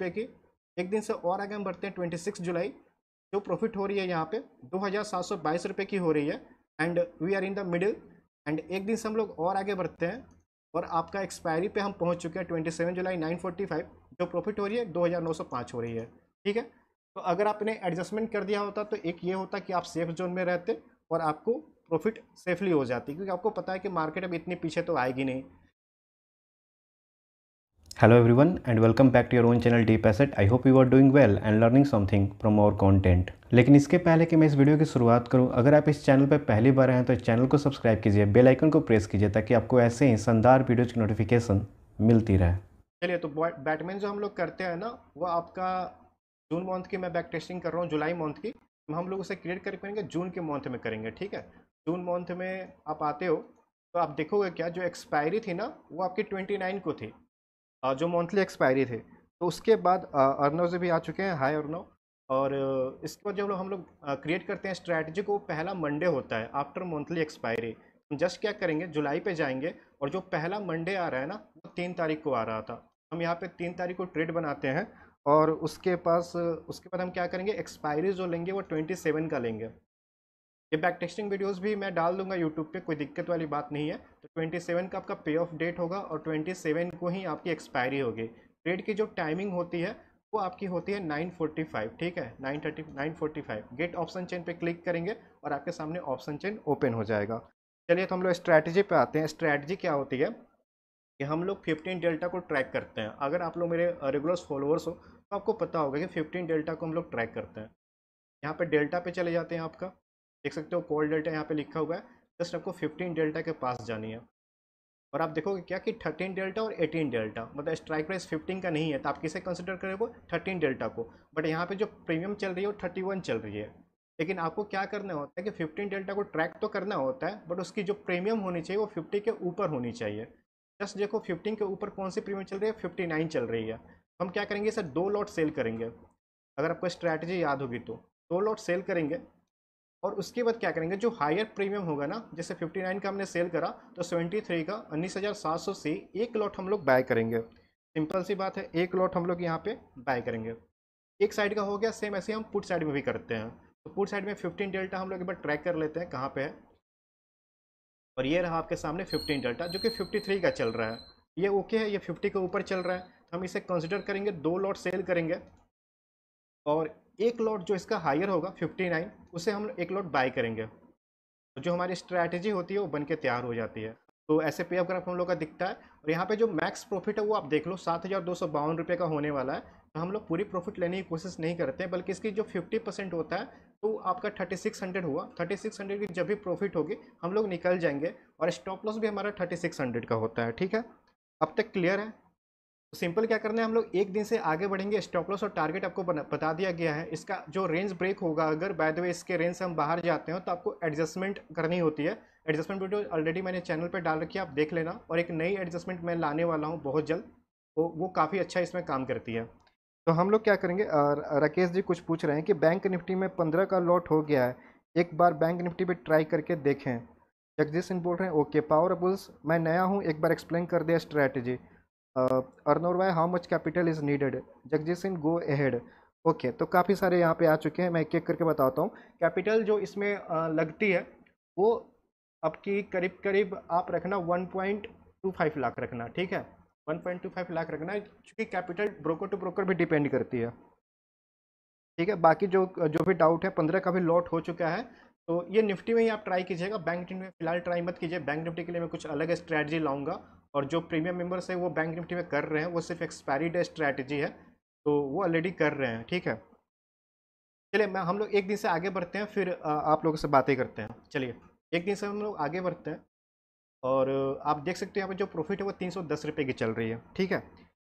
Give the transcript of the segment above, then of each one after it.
रुपये की एक दिन से और आगे हम बढ़ते हैं ट्वेंटी सिक्स जुलाई जो प्रॉफिट हो रही है यहाँ पे दो हज़ार सात सौ बाईस रुपये की हो रही है and we are in the middle and एक दिन से हम लोग और आगे बढ़ते हैं और आपका एक्सपायरी पे हम पहुँच चुके हैं ट्वेंटी सेवन जुलाई नाइन फोर्टी फाइव जो प्रॉफिट हो रही है दो हज़ार नौ सौ पाँच हो रही है ठीक है तो अगर आपने एडजस्टमेंट कर दिया होता तो एक ये होता कि आप सेफ जोन में रहते और आपको प्रॉफिट सेफली हो जाती क्योंकि आपको पता है कि मार्केट अब इतनी पीछे तो आएगी नहीं Hello everyone and welcome back to your own channel Deep Asset. I hope you are doing well and learning something from our content. लेकिन इसके पहले कि मैं इस वीडियो की शुरुआत करूं, अगर आप इस चैनल पर पहली बार आए हैं तो इस चैनल को सब्सक्राइब कीजिए बेल आइकन को प्रेस कीजिए ताकि आपको ऐसे ही शानदार वीडियोज की नोटिफिकेशन मिलती रहे चलिए तो बैटमैन जो हम लोग करते हैं ना वो आपका जून मंथ की मैं बैक टेस्टिंग कर रहा हूँ जुलाई मंथ की तो हम लोग उसे क्रिएट कर पाएंगे जून के मंथ में करेंगे ठीक है जून मंथ में आप आते हो तो आप देखोगे क्या जो एक्सपायरी थी ना वो आपकी ट्वेंटी नाइन को थी जो मंथली एक्सपायरी थे तो उसके बाद अर्नो से भी आ चुके हैं हाई अर्नो और इसके बाद जब लोग हम लोग क्रिएट करते हैं स्ट्रैटेजी को पहला मंडे होता है आफ्टर मंथली एक्सपायरी हम जस्ट क्या करेंगे जुलाई पे जाएंगे और जो पहला मंडे आ रहा है ना वो तीन तारीख को आ रहा था हम यहाँ पे तीन तारीख को ट्रेड बनाते हैं और उसके पास उसके बाद हम क्या करेंगे एक्सपायरी जो लेंगे वो ट्वेंटी सेवन का लेंगे ये बैक टेस्टिंग वीडियोज़ भी मैं डाल दूंगा यूट्यूब पे कोई दिक्कत वाली बात नहीं है तो 27 का आपका पे ऑफ डेट होगा और 27 को ही आपकी एक्सपायरी होगी ट्रेड की जो टाइमिंग होती है वो आपकी होती है 9:45 ठीक है 9:30 9:45 गेट ऑप्शन चेन पे क्लिक करेंगे और आपके सामने ऑप्शन चेन ओपन हो जाएगा चलिए तो हम लोग स्ट्रैटेजी पर आते हैं स्ट्रैटेजी क्या होती है कि हम लोग फिफ्टीन डेल्टा को ट्रैक करते हैं अगर आप लोग मेरे रेगुलर फॉलोअर्स हो तो आपको पता होगा कि फ़िफ्टीन डेल्टा को हम लोग ट्रैक करते हैं यहाँ पर डेल्टा पे चले जाते हैं आपका देख सकते हो कोल्ड डेल्टा यहाँ पे लिखा हुआ है जस्ट आपको 15 डेल्टा के पास जानी है और आप देखोगे क्या कि 13 डेल्टा और 18 डेल्टा मतलब स्ट्राइक प्राइस 15 का नहीं है तो आप किसे कंसिडर करोगे 13 डेल्टा को बट यहाँ पे जो प्रीमियम चल रही है वो 31 चल रही है लेकिन आपको क्या करना होता है कि फिफ्टीन डेल्टा को ट्रैक तो करना होता है बट उसकी जो प्रीमियम होनी चाहिए वो फिफ्टी के ऊपर होनी चाहिए जस्ट देखो फिफ्टीन के ऊपर कौन सी प्रीमियम चल रही है नाइन चल रही है हम क्या करेंगे सर दो लॉट सेल करेंगे अगर आपको स्ट्रैटेजी याद होगी तो दो लॉट सेल करेंगे और उसके बाद क्या करेंगे जो हायर प्रीमियम होगा ना जैसे 59 का हमने सेल करा तो 73 का उन्नीस हज़ार सात सौ से एक लॉट हम लोग बाय करेंगे सिंपल सी बात है एक लॉट हम लोग यहाँ पे बाय करेंगे एक साइड का हो गया सेम ऐसे हम पुट साइड में भी करते हैं तो पुट साइड में फिफ्टीन डेल्टा हम लोग एक बार ट्रैक कर लेते हैं कहाँ पर है और ये रहा आपके सामने फिफ्टीन डेल्टा जो कि फिफ्टी का चल रहा है ये ओके है ये फिफ्टी के ऊपर चल रहा है हम इसे कंसिडर करेंगे दो लॉट सेल करेंगे और एक लॉट जो इसका हायर होगा 59 उसे हम एक लॉट बाय करेंगे तो जो हमारी स्ट्रैटेजी होती है वो बन के तैयार हो जाती है तो ऐसे पे अप ग्राफ हम लोग का दिखता है और यहाँ पे जो मैक्स प्रॉफिट है वो आप देख लो सात हज़ार दो सौ बावन रुपये का होने वाला है तो हम लोग पूरी प्रॉफिट लेने की कोशिश नहीं करते हैं बल्कि इसकी जो फिफ्टी परसेंट होता है तो आपका थर्टी सिक्स हंड्रेड हुआ थर्टी सिक्स हंड्रेड की जब भी प्रॉफिट होगी हम लोग निकल जाएंगे और स्टॉप लॉस भी हमारा थर्टी सिक्स हंड्रेड का होता है ठीक है अब तक क्लियर है तो सिंपल क्या करना है हम लोग एक दिन से आगे बढ़ेंगे स्टॉप लॉस और टारगेट आपको बता दिया गया है इसका जो रेंज ब्रेक होगा अगर बाय द वे इसके रेंज से हम बाहर जाते हैं तो आपको एडजस्टमेंट करनी होती है एडजस्टमेंट वीडियो ऑलरेडी मैंने चैनल पर डाल रखी है आप देख लेना और एक नई एडजस्टमेंट मैं लाने वाला हूँ बहुत जल्द तो वो वो काफ़ी अच्छा इसमें काम करती है तो हम लोग क्या करेंगे राकेश जी कुछ पूछ रहे हैं कि बैंक निफ्टी में पंद्रह का लॉट हो गया है एक बार बैंक निफ्टी पर ट्राई करके देखें जगदीश सिंह बोल रहे हैं ओके पावर बुल्स मैं नया हूँ एक बार एक्सप्लेन कर दिया स्ट्रैटेजी अर्नोर why how much capital is needed Jagjit Singh go ahead okay तो काफ़ी सारे यहाँ पे आ चुके हैं मैं एक एक करके बताता हूँ कैपिटल जो इसमें uh, लगती है वो आपकी करीब करीब आप रखना one point two five lakh रखना ठीक है one point two five lakh रखना क्योंकि कैपिटल ब्रोकर टू ब्रोकर भी डिपेंड करती है ठीक है बाकी जो जो भी डाउट है पंद्रह का भी लॉट हो चुका है तो ये निफ्टी में ही आप ट्राई कीजिएगा बैंक निफ्टी में फिलहाल ट्राई मत कीजिए बैंक निफ्टी के लिए मैं कुछ अलग स्ट्रैटी लाऊंगा और जो प्रीमियम मेंबर्स हैं वो बैंक निफ्टी में कर रहे हैं वो सिर्फ एक्सपायरी डे स्ट्रैटेजी है तो वो ऑलरेडी कर रहे हैं ठीक है चलिए मैं हम लोग एक दिन से आगे बढ़ते हैं फिर आप लोगों से बातें करते हैं चलिए एक दिन से हम लोग आगे बढ़ते हैं और आप देख सकते हैं यहाँ पर जो प्रॉफिट है वो तीन सौ दस रुपये की चल रही है ठीक है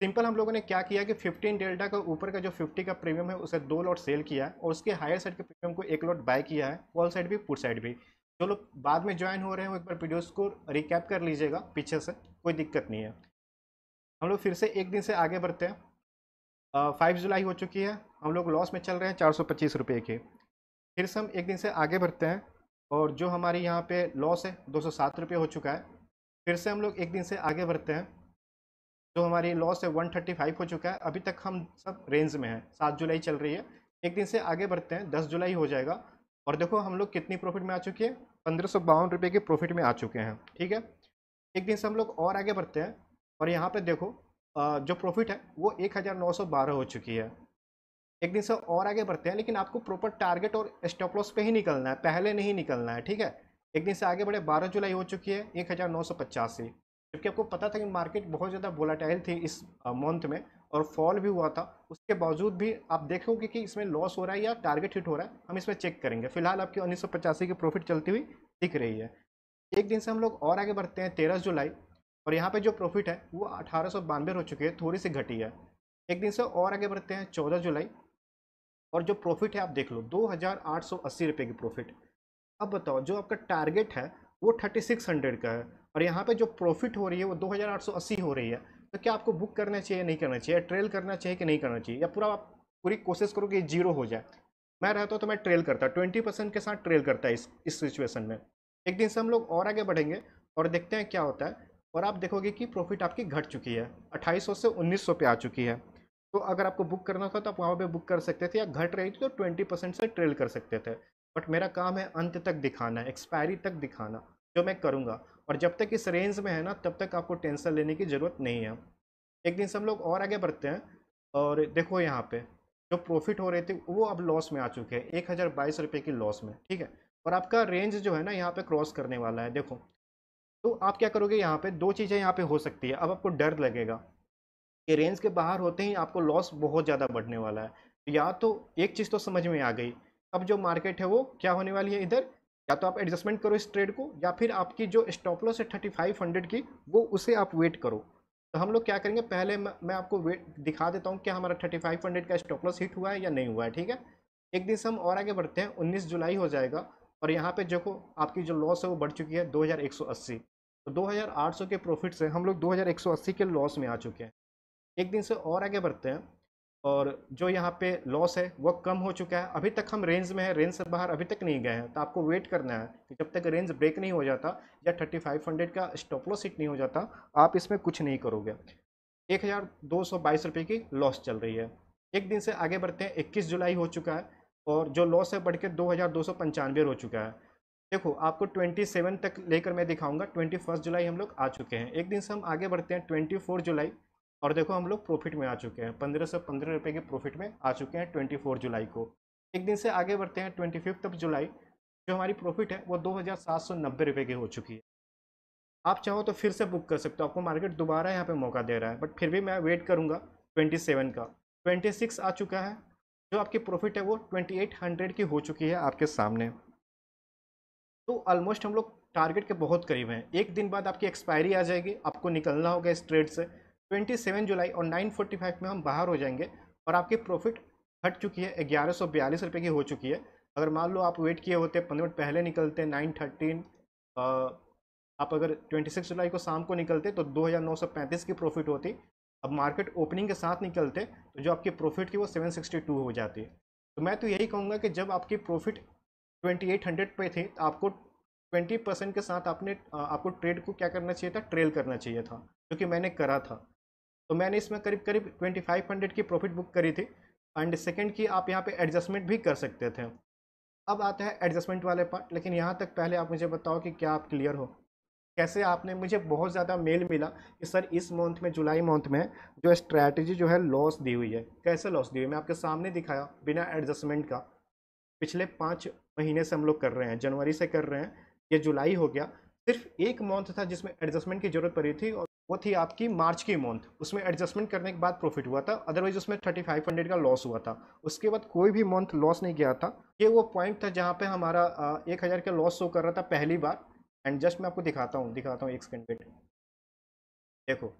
सिंपल हम लोगों ने क्या किया कि 15 डेल्टा का ऊपर का जो 50 का प्रीमियम है उसे दो लॉट सेल किया और उसके हायर साइड के प्रीमियम को एक लॉट बाय किया है वॉल साइड भी पुट साइड भी जो लोग बाद में ज्वाइन हो रहे हैं वो एक बार वीडियोस को रिकैप कर लीजिएगा पीछे से कोई दिक्कत नहीं है हम लोग फिर से एक दिन से आगे बढ़ते हैं फाइव जुलाई हो चुकी है हम लोग लॉस में चल रहे हैं चार सौ पच्चीस रुपये के फिर से हम एक दिन से आगे बढ़ते हैं और जो हमारी यहाँ पे लॉस है दो सौ सात रुपये हो चुका है फिर से हम लोग एक दिन से आगे बढ़ते हैं जो हमारी लॉस है वन थर्टी फाइव हो चुका है अभी तक हम सब रेंज में हैं सात जुलाई चल रही है एक दिन से आगे बढ़ते हैं दस जुलाई हो जाएगा और देखो हम लोग कितनी प्रॉफिट में आ चुके हैं पंद्रह सौ बावन रुपये के प्रॉफिट में आ चुके हैं ठीक है एक दिन से हम लोग और आगे बढ़ते हैं और यहाँ पर देखो जो प्रॉफिट है वो एक हज़ार नौ सौ बारह हो चुकी है एक दिन से और आगे बढ़ते हैं लेकिन आपको प्रॉपर टारगेट और स्टॉप लॉस पे ही निकलना है पहले नहीं निकलना है ठीक है एक दिन से आगे बढ़े बारह जुलाई हो चुकी है एक हज़ार नौ सौ पचासी जबकि आपको पता था कि मार्केट बहुत ज़्यादा वोलाटाइल थी इस मंथ में और फॉल भी हुआ था उसके बावजूद भी आप देखोगे कि इसमें लॉस हो रहा है या टारगेट हिट हो रहा है हम इसमें चेक करेंगे फिलहाल आपकी उन्नीस की प्रॉफिट चलती हुई दिख रही है एक दिन से हम लोग और आगे बढ़ते हैं तेरह जुलाई और यहाँ पर जो प्रॉफिट है वो अठारह हो चुकी है थोड़ी सी घटी है एक दिन से और आगे बढ़ते हैं चौदह जुलाई और जो प्रॉफिट है आप देख लो दो हज़ार आठ सौ अस्सी रुपये की प्रॉफिट अब बताओ जो आपका टारगेट है वो थर्टी सिक्स हंड्रेड का है और यहाँ पे जो प्रॉफिट हो रही है वो दो हज़ार आठ सौ अस्सी हो रही है तो क्या आपको बुक करना चाहिए नहीं करना चाहिए ट्रेल करना चाहिए कि नहीं करना चाहिए या पूरा आप पूरी कोशिश करो कि जीरो हो जाए मैं रहता हूँ तो मैं ट्रेल करता ट्वेंटी परसेंट के साथ ट्रेल करता है इस इस सिचुएशन में एक दिन से हम लोग और आगे बढ़ेंगे और देखते हैं क्या होता है और आप देखोगे कि प्रॉफिट आपकी घट चुकी है अट्ठाईस से उन्नीस सौ पे आ चुकी है तो अगर आपको बुक करना था तो आप वहाँ पर बुक कर सकते थे या घट रही थी तो ट्वेंटी परसेंट से ट्रेल कर सकते थे बट मेरा काम है अंत तक दिखाना एक्सपायरी तक दिखाना जो मैं करूँगा और जब तक इस रेंज में है ना तब तक आपको टेंशन लेने की ज़रूरत नहीं है एक दिन से हम लोग और आगे बढ़ते हैं और देखो यहाँ पे जो प्रॉफिट हो रहे थे वो अब लॉस में आ चुके हैं एक हज़ार बाईस रुपये की लॉस में ठीक है और आपका रेंज जो है ना यहाँ पे क्रॉस करने वाला है देखो तो आप क्या करोगे यहाँ पे दो चीज़ें यहाँ पे हो सकती है अब आपको डर लगेगा कि रेंज के बाहर होते ही आपको लॉस बहुत ज़्यादा बढ़ने वाला है या तो एक चीज़ तो समझ में आ गई अब जो मार्केट है वो क्या होने वाली है इधर या तो आप एडजस्टमेंट करो इस ट्रेड को या फिर आपकी जो स्टॉप लॉस है थर्टी फाइव हंड्रेड की वो उसे आप वेट करो तो हम लोग क्या करेंगे पहले मैं आपको वेट दिखा देता हूँ कि हमारा थर्टी फाइव हंड्रेड का स्टॉप लॉस हिट हुआ है या नहीं हुआ है ठीक है एक दिन से हम और आगे बढ़ते हैं उन्नीस जुलाई हो जाएगा और यहाँ पर देखो आपकी जो लॉस है वो बढ़ चुकी है दो हज़ार एक सौ अस्सी तो दो हज़ार आठ सौ के प्रॉफिट से हम लोग दो हज़ार एक सौ अस्सी के लॉस में आ चुके हैं एक दिन से और आगे बढ़ते हैं और जो यहाँ पे लॉस है वो कम हो चुका है अभी तक हम रेंज में है रेंज से बाहर अभी तक नहीं गए हैं तो आपको वेट करना है कि जब तक रेंज ब्रेक नहीं हो जाता या थर्टी फाइव हंड्रेड का स्टॉप लॉस हिट नहीं हो जाता आप इसमें कुछ नहीं करोगे एक हज़ार दो सौ बाईस रुपये की लॉस चल रही है एक दिन से आगे बढ़ते हैं इक्कीस जुलाई हो चुका है और जो लॉस है बढ़ के दो हज़ार दो सौ पंचानवे हो चुका है देखो आपको ट्वेंटी तक लेकर मैं दिखाऊंगा ट्वेंटी जुलाई हम लोग आ चुके हैं एक दिन से हम आगे बढ़ते हैं ट्वेंटी जुलाई और देखो हम लोग प्रॉफिट में आ चुके हैं पंद्रह सौ पंद्रह रुपये के प्रॉफिट में आ चुके हैं ट्वेंटी फोर जुलाई को एक दिन से आगे बढ़ते हैं ट्वेंटी फिफ्थ ऑफ जुलाई जो हमारी प्रॉफिट है वो दो हज़ार सात सौ नब्बे रुपये की हो चुकी है आप चाहो तो फिर से बुक कर सकते हो आपको मार्केट दोबारा यहाँ पे मौका दे रहा है बट फिर भी मैं वेट करूँगा ट्वेंटी सेवन का ट्वेंटी सिक्स आ चुका है जो आपकी प्रॉफिट है वो ट्वेंटी एट हंड्रेड की हो चुकी है आपके सामने तो ऑलमोस्ट हम लोग टारगेट के बहुत करीब हैं एक दिन बाद आपकी एक्सपायरी आ जाएगी आपको निकलना होगा इस ट्रेड से 27 जुलाई और 945 में हम बाहर हो जाएंगे और आपकी प्रॉफिट घट चुकी है ग्यारह सौ बयालीस रुपये की हो चुकी है अगर मान लो आप वेट किए होते पंद्रह मिनट पहले निकलते नाइन थर्टीन आप अगर 26 जुलाई को शाम को निकलते तो 2935 की प्रॉफिट होती अब मार्केट ओपनिंग के साथ निकलते तो जो आपकी प्रॉफिट थी वो 762 हो जाती है तो मैं तो यही कहूँगा कि जब आपकी प्रॉफिट 2800 पे थी तो आपको 20 परसेंट के साथ आपने आपको ट्रेड को क्या करना चाहिए था ट्रेल करना चाहिए था जो कि मैंने करा था तो मैंने इसमें करीब करीब ट्वेंटी फाइव हंड्रेड की प्रॉफिट बुक करी थी एंड सेकेंड की आप यहाँ पे एडजस्टमेंट भी कर सकते थे अब आता है एडजस्टमेंट वाले पार्ट लेकिन यहाँ तक पहले आप मुझे बताओ कि क्या आप क्लियर हो कैसे आपने मुझे बहुत ज़्यादा मेल मिला कि सर इस मंथ में जुलाई मंथ में जो स्ट्रैटेजी जो है लॉस दी हुई है कैसे लॉस दी हुई मैं आपके सामने दिखाया बिना एडजस्टमेंट का पिछले पाँच महीने से हम लोग कर रहे हैं जनवरी से कर रहे हैं ये जुलाई हो गया सिर्फ एक मंथ था जिसमें एडजस्टमेंट की ज़रूरत पड़ी थी और वो थी आपकी मार्च की मंथ उसमें एडजस्टमेंट करने के बाद प्रॉफिट हुआ था अदरवाइज उसमें थर्टी फाइव हंड्रेड का लॉस हुआ था उसके बाद कोई भी मंथ लॉस नहीं गया था ये वो पॉइंट था जहाँ पे हमारा एक हज़ार का लॉस शो कर रहा था पहली बार एंड जस्ट मैं आपको दिखाता हूँ दिखाता हूँ एक सेकेंड वेट देखो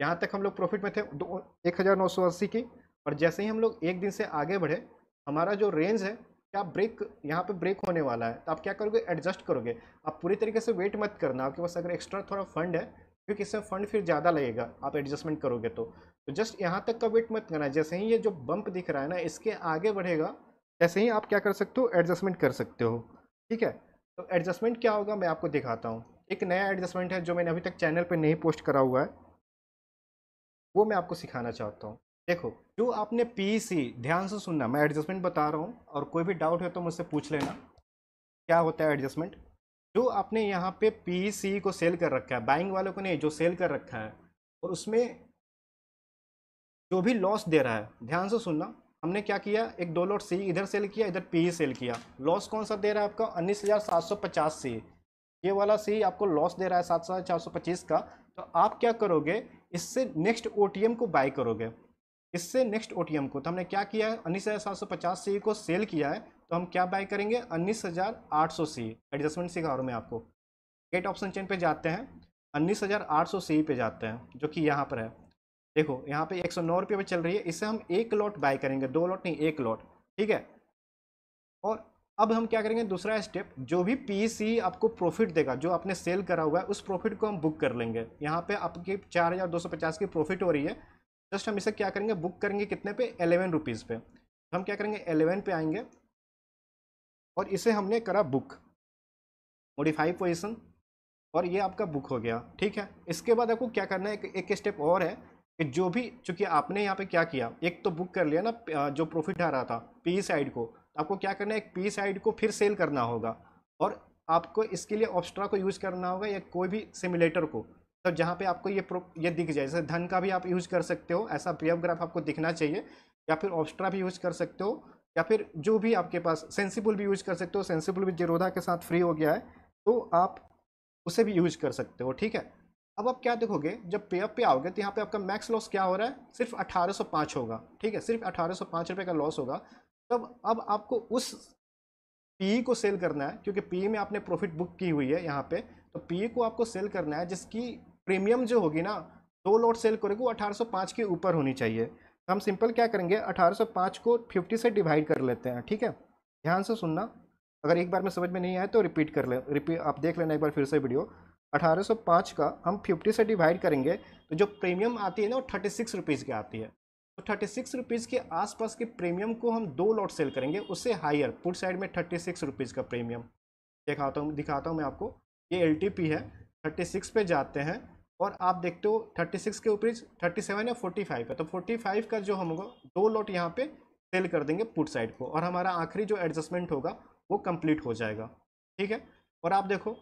यहाँ तक हम लोग प्रॉफिट में थे दो एक हज़ार नौ सौ अस्सी की और जैसे ही हम लोग एक दिन से आगे बढ़े हमारा जो रेंज है क्या ब्रेक यहाँ पे ब्रेक होने वाला है तो आप क्या करोगे एडजस्ट करोगे आप पूरी तरीके से वेट मत करना आपके पास अगर एक्स्ट्रा थोड़ा फंड है क्योंकि इसमें फंड फिर ज़्यादा लगेगा आप एडजस्टमेंट करोगे तो तो जस्ट यहाँ तक का वेट मत करना जैसे ही ये जो बम्प दिख रहा है ना इसके आगे बढ़ेगा जैसे ही आप क्या कर सकते हो एडजस्टमेंट कर सकते हो ठीक है तो एडजस्टमेंट क्या होगा मैं आपको दिखाता हूँ एक नया एडजस्टमेंट है जो मैंने अभी तक चैनल पर नहीं पोस्ट करा हुआ है वो मैं आपको सिखाना चाहता हूँ देखो जो आपने पी e ध्यान से सुनना मैं एडजस्टमेंट बता रहा हूँ और कोई भी डाउट है तो मुझसे पूछ लेना क्या होता है एडजस्टमेंट जो आपने यहाँ पे पी सी को सेल कर रखा है बाइंग वालों को नहीं जो सेल कर रखा है और उसमें जो भी लॉस दे रहा है ध्यान से सुनना हमने क्या किया एक दो लोट सी इधर सेल किया इधर पी सेल किया लॉस कौन सा दे रहा है आपका उन्नीस हज़ार सात सौ पचास सी ये वाला सी आपको लॉस दे रहा है सात हज़ार चार सौ पच्चीस का तो आप क्या करोगे इससे नेक्स्ट ओ टी एम को बाई करोगे इससे नेक्स्ट ओ टी एम को तो हमने क्या किया है उन्नीस हज़ार सात सौ पचास सी को सेल किया है तो हम क्या बाय करेंगे उन्नीस हज़ार आठ सौ सी एडजस्टमेंट सिखा रहा हूँ मैं आपको गेट ऑप्शन चेन पे जाते हैं उन्नीस हज़ार आठ सौ सी पे जाते हैं जो कि यहाँ पर है देखो यहाँ पे एक सौ नौ रुपये पर चल रही है इससे हम एक लॉट बाय करेंगे दो लॉट नहीं एक लॉट ठीक है और अब हम क्या करेंगे दूसरा स्टेप जो भी पी आपको प्रॉफिट देगा जो आपने सेल करा हुआ है उस प्रॉफिट को हम बुक कर लेंगे यहाँ पे आपकी चार हज़ार दो सौ पचास की प्रॉफिट हो रही है जस्ट हम इसे क्या करेंगे बुक करेंगे कितने पे एलेवन रुपीज़ पे हम क्या करेंगे एलेवन पे आएंगे और इसे हमने करा बुक मोडिफाई पोजिशन और ये आपका बुक हो गया ठीक है इसके बाद आपको क्या करना है एक, एक स्टेप और है कि जो भी चूंकि आपने यहाँ पे क्या किया एक तो बुक कर लिया ना जो प्रॉफिट आ रहा था पी साइड e को आपको क्या करना है एक पी साइड e को फिर सेल करना होगा और आपको इसके लिए ऑप्स्ट्रा को यूज़ करना होगा या कोई भी सिमुलेटर को तो जहाँ पे आपको ये ये दिख जाए जैसे धन का भी आप यूज़ कर सकते हो ऐसा पी ग्राफ e आपको दिखना चाहिए या फिर ऑप्स्ट्रा भी यूज़ कर सकते हो या फिर जो भी आपके पास सेंसिबल भी यूज कर सकते हो सेंसिबल भी जिरोधा के साथ फ्री हो गया है तो आप उसे भी यूज कर सकते हो ठीक है अब आप क्या देखोगे जब पे अप पे आओगे तो यहाँ पे आपका मैक्स लॉस क्या हो रहा है सिर्फ 1805 होगा ठीक है सिर्फ 1805 रुपए का लॉस होगा तब अब आपको उस पी को सेल करना है क्योंकि पी में आपने प्रॉफिट बुक की हुई है यहाँ पे तो पी को आपको सेल करना है जिसकी प्रीमियम जो होगी ना दो लॉट सेल करेगी वो अठारह के ऊपर होनी चाहिए हम सिंपल क्या करेंगे 1805 को 50 से डिवाइड कर लेते हैं ठीक है ध्यान से सुनना अगर एक बार में समझ में नहीं आए तो रिपीट कर ले रिपीट आप देख लेना एक बार फिर से वीडियो 1805 का हम 50 से डिवाइड करेंगे तो जो प्रीमियम आती है ना वो थर्टी सिक्स रुपीज़ की आती है तो थर्टी सिक्स रुपीज़ के आसपास के प्रीमियम को हम दो लॉट सेल करेंगे उससे हायर पुट साइड में थर्टी सिक्स रुपीज़ का प्रीमियम दिखाता हूँ दिखाता हूँ मैं आपको ये एल है थर्टी सिक्स पे जाते हैं और आप देखते हो 36 के ऊपर 37 फोर्टी 45 है तो 45 का जो हमको दो लॉट यहाँ पे सेल कर देंगे पुट साइड को और हमारा आखिरी जो एडजस्टमेंट होगा वो कंप्लीट हो जाएगा ठीक है और आप देखो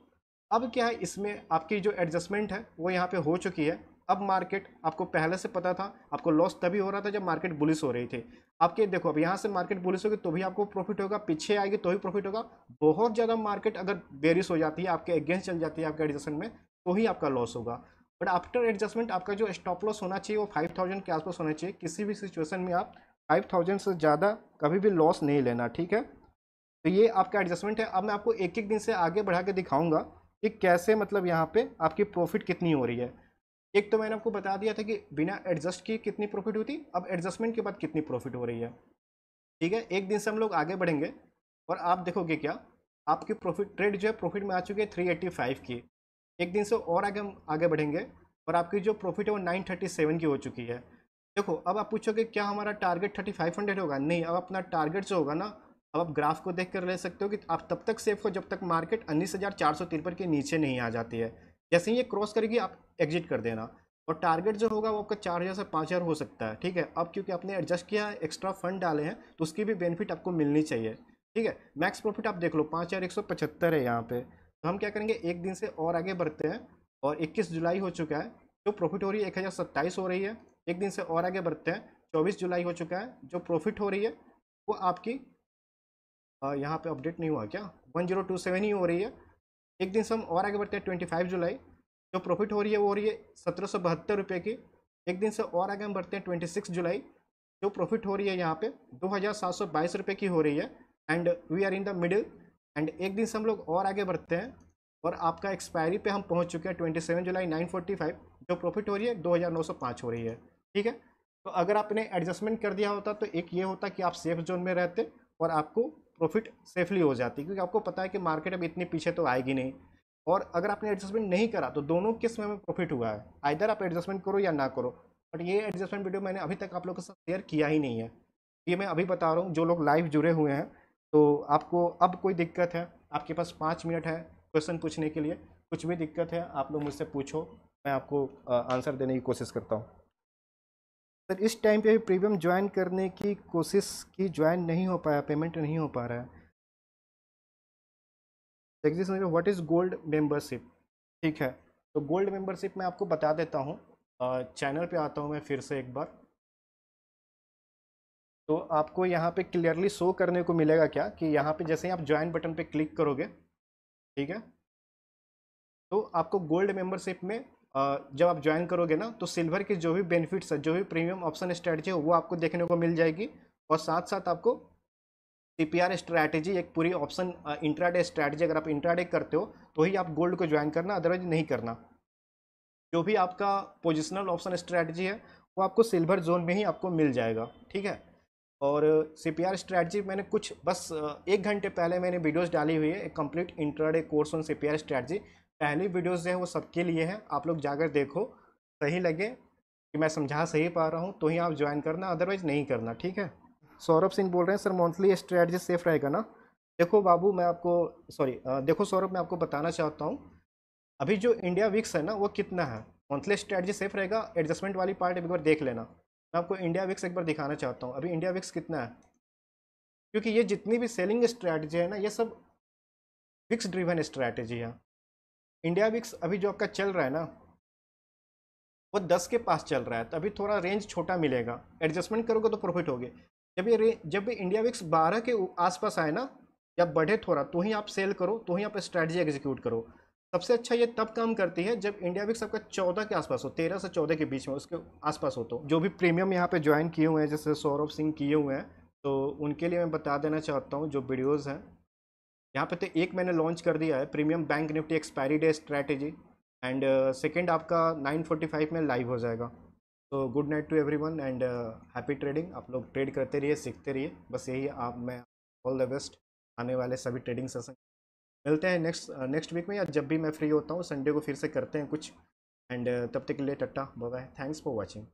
अब क्या है इसमें आपकी जो एडजस्टमेंट है वो यहाँ पे हो चुकी है अब मार्केट आपको पहले से पता था आपको लॉस तभी हो रहा था जब मार्केट बुलिस हो रही थी आपके देखो अब यहाँ से मार्केट बुलिस होगी तो भी आपको प्रॉफिट होगा पीछे आएगी तो ही प्रॉफिट होगा बहुत ज़्यादा मार्केट अगर बेरिस हो जाती है आपके अगेंस्ट चल जाती है आपके एडजस्टमेंट में तो ही आपका लॉस होगा बट आफ्टर एडजस्टमेंट आपका जो स्टॉप लॉस होना चाहिए वो फाइव थाउजेंड के आसपास होना चाहिए किसी भी सिचुएशन में आप फाइव थाउजेंड से ज़्यादा कभी भी लॉस नहीं लेना ठीक है तो ये आपका एडजस्टमेंट है अब मैं आपको एक एक दिन से आगे बढ़ा के दिखाऊँगा कि कैसे मतलब यहाँ पर आपकी प्रॉफिट कितनी हो रही है एक तो मैंने आपको बता दिया था कि बिना एडजस्ट किए कितनी प्रॉफिट होती अब एडजस्टमेंट के बाद कितनी प्रॉफिट हो रही है ठीक है एक दिन से हम लोग आगे बढ़ेंगे और आप देखोगे क्या आपकी प्रॉफिट ट्रेड जो है प्रॉफिट में आ चुकी है थ्री एट्टी फाइव की एक दिन से और आगे हम आगे बढ़ेंगे और आपकी जो प्रॉफिट है वो नाइन थर्टी सेवन की हो चुकी है देखो अब आप पूछोगे क्या हमारा टारगेट थर्टी फाइव हंड्रेड होगा नहीं अब अपना टारगेट जो होगा ना अब आप ग्राफ को देख कर ले सकते हो कि आप तब तक सेफ हो जब तक मार्केट उन्नीस हज़ार चार सौ तिरपन के नीचे नहीं आ जाती है जैसे ही ये क्रॉस करेगी आप एग्जिट कर देना और टारगेट जो होगा वो आपका चार हज़ार से पाँच हज़ार हो सकता है ठीक है अब क्योंकि आपने एडजस्ट किया है एक्स्ट्रा फंड डाले हैं तो उसकी भी बेनिफिट आपको मिलनी चाहिए ठीक है मैक्स प्रॉफिट आप देख लो पाँच हज़ार एक सौ पचहत्तर है यहाँ पे तो हम क्या करेंगे एक दिन से और आगे बढ़ते हैं और 21 जुलाई हो चुका है जो प्रॉफिट हो रही है एक हज़ार हो रही है एक दिन से और आगे बढ़ते हैं 24 जुलाई हो चुका है जो प्रॉफिट हो रही है वो आपकी यहाँ पे अपडेट नहीं हुआ क्या 1027 ही हो रही है एक दिन से हम और आगे बढ़ते हैं 25 जुलाई जो प्रॉफिट हो रही है वो हो रही है सत्रह रुपये की एक दिन से और आगे हम बढ़ते हैं सिक्स जुलाई जो प्रॉफिट हो रही है यहाँ पे दो हज़ार रुपये की हो रही है and we are in the middle and एक दिन से हम लोग और आगे बढ़ते हैं और आपका एक्सपायरी पे हम पहुंच चुके हैं ट्वेंटी सेवन जुलाई नाइन फोर्टी फाइव जो प्रॉफिट हो रही है दो हज़ार नौ सौ पाँच हो रही है ठीक है तो अगर आपने एडजस्टमेंट कर दिया होता तो एक ये होता कि आप सेफ जोन में रहते और आपको प्रॉफिट सेफली हो जाती क्योंकि आपको पता है कि मार्केट अब इतनी पीछे तो आएगी नहीं और अगर आपने एडजस्टमेंट नहीं करा तो दोनों किस में प्रॉफिट हुआ है आइधर आप एडजस्टमेंट करो या ना करो बट ये एडजस्टमेंट वीडियो मैंने अभी तक आप लोगों के साथ शेयर किया ही नहीं है ये मैं अभी बता रहा हूँ जो लोग लाइव जुड़े हुए हैं तो आपको अब कोई दिक्कत है आपके पास पाँच मिनट है क्वेश्चन पूछने के लिए कुछ भी दिक्कत है आप लोग मुझसे पूछो मैं आपको आंसर देने की कोशिश करता हूँ सर इस टाइम पे प्रीमियम ज्वाइन करने की कोशिश की ज्वाइन नहीं हो पाया पेमेंट नहीं हो पा रहा है Jagdish what is gold membership ठीक है तो गोल्ड मेंबरशिप मैं आपको बता देता हूँ चैनल पे आता हूँ मैं फिर से एक बार तो आपको यहाँ पे क्लियरली शो करने को मिलेगा क्या कि यहाँ पे जैसे ही आप ज्वाइन बटन पे क्लिक करोगे ठीक है तो आपको गोल्ड मेंबरशिप में जब आप ज्वाइन करोगे ना तो सिल्वर के जो भी बेनिफिट्स है जो भी प्रीमियम ऑप्शन स्ट्रैटेजी है वो आपको देखने को मिल जाएगी और साथ साथ आपको सी पी आर स्ट्रैटेजी एक पूरी ऑप्शन इंट्राडे स्ट्रैटेजी अगर आप इंट्राडे करते हो तो ही आप गोल्ड को ज्वाइन करना अदरवाइज नहीं करना जो भी आपका पोजिशनल ऑप्शन स्ट्रैटेजी है वो आपको सिल्वर जोन में ही आपको मिल जाएगा ठीक है और सी पी आर स्ट्रैटी मैंने कुछ बस एक घंटे पहले मैंने वीडियोस डाली हुई है एक complete intraday course on C P R strategy पहली वीडियोस जो है वो सबके लिए है आप लोग जाकर देखो सही लगे कि मैं समझा सही पा रहा हूँ तो ही आप ज्वाइन करना अदरवाइज़ नहीं करना ठीक है सौरभ सिंह बोल रहे हैं सर मंथली स्ट्रैटी सेफ रहेगा ना देखो बाबू मैं आपको सॉरी देखो सौरभ मैं आपको बताना चाहता हूँ अभी जो इंडिया विक्स है ना वो कितना है मंथली स्ट्रैटी सेफ रहेगा एडजस्टमेंट वाली पार्ट एक बार देख लेना मैं आपको इंडिया विक्स एक बार दिखाना चाहता हूँ अभी इंडिया विक्स कितना है क्योंकि ये जितनी भी सेलिंग स्ट्रैटेजी है ना ये सब विक्स ड्रिवन स्ट्रैटेजी है इंडिया विक्स अभी जो आपका चल रहा है ना वो दस के पास चल रहा है तो अभी थोड़ा रेंज छोटा मिलेगा एडजस्टमेंट करोगे तो प्रॉफिट होगे जब ये जब भी इंडिया विक्स बारह के आसपास आए ना या बढ़े थोड़ा तो ही आप सेल करो तो ही आप स्ट्रैटेजी एग्जीक्यूट करो सबसे अच्छा ये तब काम करती है जब इंडिया विक्स आपका चौदह के आसपास हो तेरह से चौदह के बीच में उसके आसपास हो तो जो भी प्रीमियम यहाँ पे ज्वाइन किए हुए हैं जैसे सौरभ सिंह किए हुए हैं तो उनके लिए मैं बता देना चाहता हूँ जो वीडियोज़ हैं यहाँ पे तो एक मैंने लॉन्च कर दिया है premium bank Nifty expiry day strategy and second आपका नाइन फोर्टी फाइव में लाइव हो जाएगा तो good night to everyone and happy trading आप लोग ट्रेड करते रहिए सीखते रहिए बस यही आप मैं ऑल द बेस्ट आने वाले सभी ट्रेडिंग सेशन मिलते हैं नेक्स्ट नेक्स्ट वीक में या जब भी मैं फ्री होता हूँ संडे को फिर से करते हैं कुछ एंड uh, तब तक के लिए टट्टा बाय थैंक्स फॉर वॉचिंग